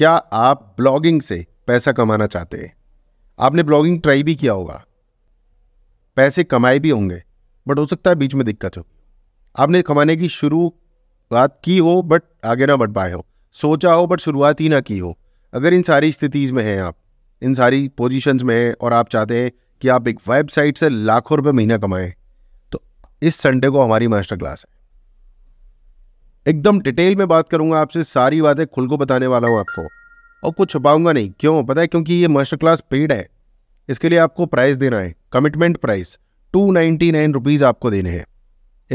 क्या आप ब्लॉगिंग से पैसा कमाना चाहते हैं आपने ब्लॉगिंग ट्राई भी किया होगा पैसे कमाए भी होंगे बट हो सकता है बीच में दिक्कत हो आपने कमाने की शुरुआत की हो बट आगे ना बढ़ पाए हो सोचा हो बट शुरुआत ही ना की हो अगर इन सारी स्थितिज में हैं आप इन सारी पोजीशंस में हैं और आप चाहते हैं कि आप एक वेबसाइट से लाखों रुपये महीना कमाएं तो इस संडे को हमारी मास्टर क्लास है एकदम डिटेल में बात करूंगा आपसे सारी बातें खुल को बताने वाला हूँ आपको और कुछ छुपाऊंगा नहीं क्यों पता है क्योंकि ये मास्टर क्लास पेड है इसके लिए आपको प्राइस देना है commitment price two ninety nine rupees आपको देने हैं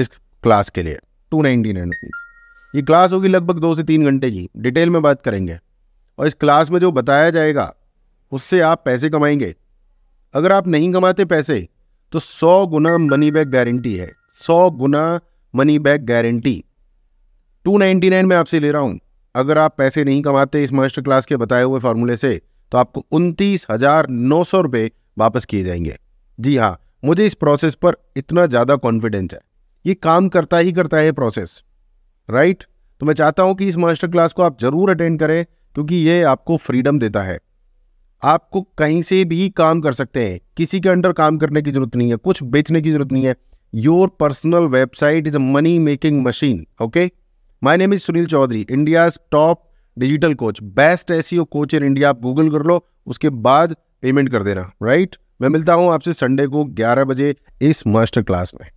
इस क्लास के लिए टू नाइन्टी नाइन रुपीज़ ये क्लास होगी लगभग दो से तीन घंटे की डिटेल में बात करेंगे और इस क्लास में जो बताया जाएगा उससे आप पैसे कमाएंगे अगर आप नहीं कमाते पैसे तो सौ गुना मनी बैक गारंटी है सौ गुना money back guarantee two ninety nine में आपसे ले रहा हूँ अगर आप पैसे नहीं कमाते इस मास्टर क्लास के बताए हुए फार्मूले से तो आपको उनतीस हज़ार नौ सौ रुपये वापस किए जाएंगे जी हाँ मुझे इस प्रोसेस पर इतना ज़्यादा कॉन्फिडेंस है ये काम करता ही करता है प्रोसेस राइट तो मैं चाहता हूँ कि इस मास्टर क्लास को आप ज़रूर अटेंड करें क्योंकि ये आपको फ्रीडम देता है आपको कहीं से भी काम कर सकते हैं किसी के अंडर काम करने की ज़रूरत नहीं है कुछ बेचने की ज़रूरत नहीं है your personal website is a money making machine okay my name is Sunil Chaudhary India top digital coach best ऐसी कोच इन इंडिया आप गूगल कर लो उसके बाद पेमेंट कर देना राइट मैं मिलता हूँ आपसे संडे को ग्यारह बजे इस मास्टर क्लास में